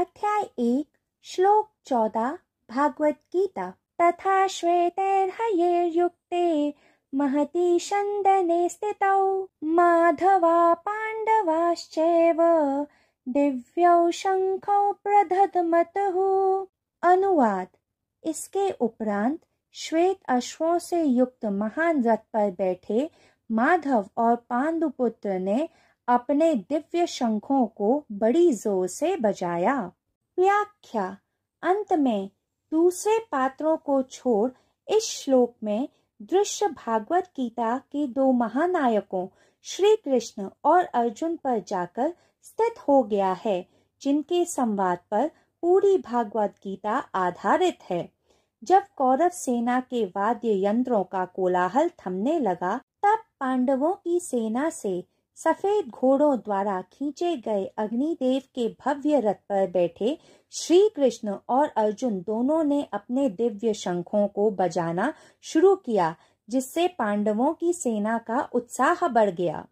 अध्याय एक श्लोक चौदह भागवत गीता तथा श्वेतैर्हयैर्युक्ते महती शन्दने स्थित माधवा पांडवाश्च दिव्य दिव्यौ प्रधत मत अनुवाद इसके उपरांत श्वेत अश्वों से युक्त महान रथ पर बैठे माधव और पांडुपुत्र ने अपने दिव्य शंखों को बड़ी जोर से बजाया व्याख्या अंत में दूसरे पात्रों को छोड़ इस श्लोक में दृश्य भागवत गीता के दो महानायकों श्री कृष्ण और अर्जुन पर जाकर स्थित हो गया है जिनके संवाद पर पूरी भागवत गीता आधारित है जब कौरव सेना के वाद्य यंत्रों का कोलाहल थमने लगा तब पांडवों की सेना से सफेद घोड़ों द्वारा खींचे गए अग्निदेव के भव्य रथ पर बैठे श्री कृष्ण और अर्जुन दोनों ने अपने दिव्य शंखों को बजाना शुरू किया जिससे पांडवों की सेना का उत्साह बढ़ गया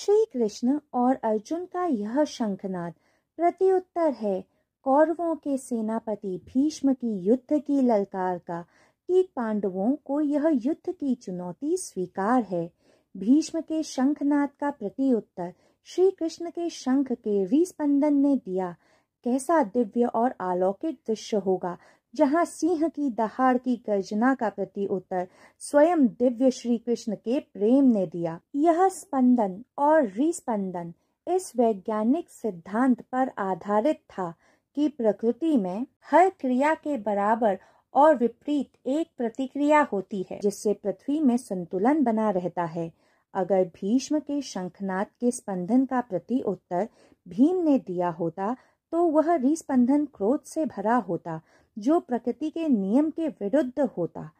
श्री कृष्ण और अर्जुन का यह शंखनाद प्रत्युत्तर है कौरवों के सेनापति भीष्म की युद्ध की ललकार का कि पांडवों को यह युद्ध की चुनौती स्वीकार है भीष्म के शंखनाद का उत्तर श्री कृष्ण के शंख के रिस्पंदन ने दिया कैसा दिव्य और अलौकिक दृश्य होगा जहाँ सिंह की दहाड़ की गर्जना का प्रति उत्तर स्वयं दिव्य श्री कृष्ण के प्रेम ने दिया यह स्पंदन और रिस्पंदन इस वैज्ञानिक सिद्धांत पर आधारित था कि प्रकृति में हर क्रिया के बराबर और विपरीत एक प्रतिक्रिया होती है जिससे पृथ्वी में संतुलन बना रहता है अगर भीष्म के शंखनाथ के स्पंदन का प्रति उत्तर भीम ने दिया होता तो वह रिस्पंदन क्रोध से भरा होता जो प्रकृति के नियम के विरुद्ध होता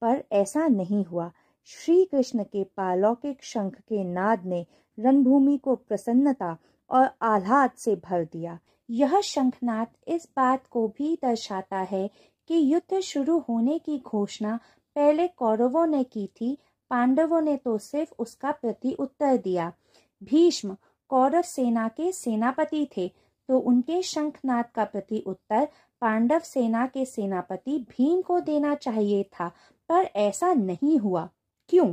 पर ऐसा नहीं हुआ श्री कृष्ण के पालौकिक शंख के नाद ने रणभूमि को प्रसन्नता और आह्लाद से भर दिया यह शंखनाद इस बात को भी दर्शाता है कि युद्ध शुरू होने की घोषणा पहले कौरवों ने की थी पांडवों ने तो सिर्फ उसका प्रति उत्तर दिया भीष्म कौरव सेना के सेनापति थे तो उनके शंखनाद का प्रति उत्तर पांडव सेना के सेनापति भीम को देना चाहिए था पर ऐसा नहीं हुआ क्यों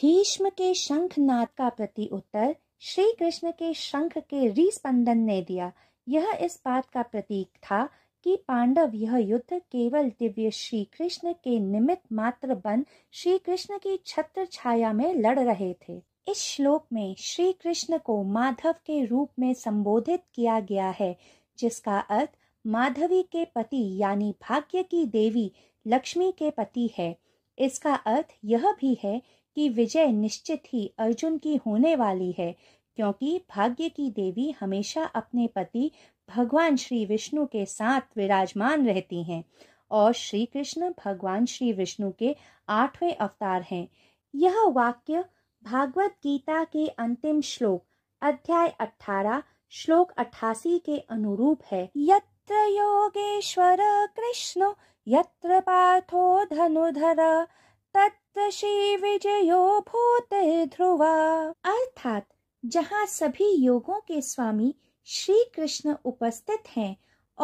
भीष्म के शंखनाद का प्रति उत्तर श्री कृष्ण के शंख के रिस्पंदन ने दिया यह इस बात का प्रतीक था कि पांडव यह युद्ध केवल दिव्य श्री कृष्ण के निमित्त मात्र बन श्री कृष्ण की छत्र छाया में लड़ रहे थे इस श्लोक में श्री कृष्ण को माधव के रूप में संबोधित किया गया है जिसका अर्थ माधवी के पति यानी भाग्य की देवी लक्ष्मी के पति है इसका अर्थ यह भी है कि विजय निश्चित ही अर्जुन की होने वाली है क्योंकि भाग्य की देवी हमेशा अपने पति भगवान श्री विष्णु के साथ विराजमान रहती हैं और श्री कृष्ण भगवान श्री विष्णु के आठवें अवतार हैं यह वाक्य भागवत गीता के अंतिम श्लोक अध्याय अठारह श्लोक अठासी के अनुरूप है यत्र योगेश्वर कृष्ण यत्र पार्थो धनुधर तत्र श्री विजयो भूत ध्रुवा अर्थात जहाँ सभी योगों के स्वामी श्री कृष्ण उपस्थित हैं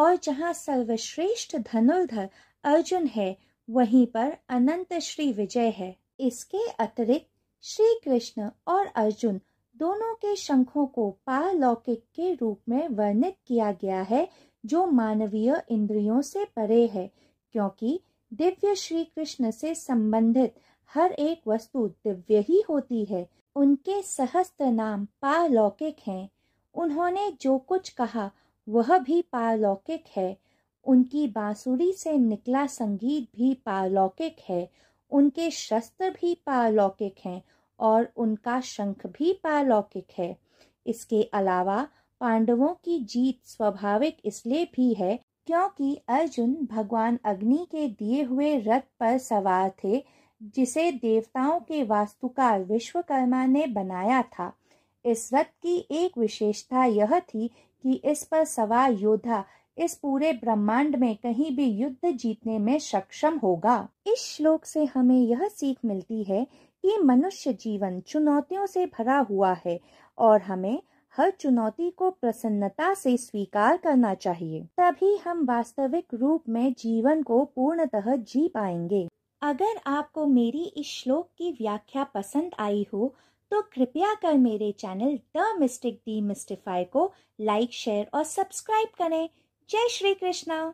और जहाँ सर्वश्रेष्ठ धनुर्धर अर्जुन है वहीं पर अनंत श्री विजय है इसके अतिरिक्त श्री कृष्ण और अर्जुन दोनों के शंखों को पारलौकिक के रूप में वर्णित किया गया है जो मानवीय इंद्रियों से परे है क्योंकि दिव्य श्री कृष्ण से संबंधित हर एक वस्तु दिव्य ही होती है उनके सहस्त्र नाम पारलौकिक हैं उन्होंने जो कुछ कहा वह भी पारलौकिक है उनकी बांसुरी से निकला संगीत भी पारलौकिक है उनके शस्त्र भी पारलौकिक हैं और उनका शंख भी पारलौकिक है इसके अलावा पांडवों की जीत स्वाभाविक इसलिए भी है क्योंकि अर्जुन भगवान अग्नि के दिए हुए रथ पर सवार थे जिसे देवताओं के वास्तुकार विश्वकर्मा ने बनाया था इस रथ की एक विशेषता यह थी कि इस पर सवार योद्धा इस पूरे ब्रह्मांड में कहीं भी युद्ध जीतने में सक्षम होगा इस श्लोक से हमें यह सीख मिलती है कि मनुष्य जीवन चुनौतियों से भरा हुआ है और हमें हर चुनौती को प्रसन्नता से स्वीकार करना चाहिए तभी हम वास्तविक रूप में जीवन को पूर्णतः जी पाएंगे अगर आपको मेरी इस श्लोक की व्याख्या पसंद आई हो तो कृपया कर मेरे channel the mystic demystify को लाइक शेयर और सब्सक्राइब करें जय श्री कृष्णा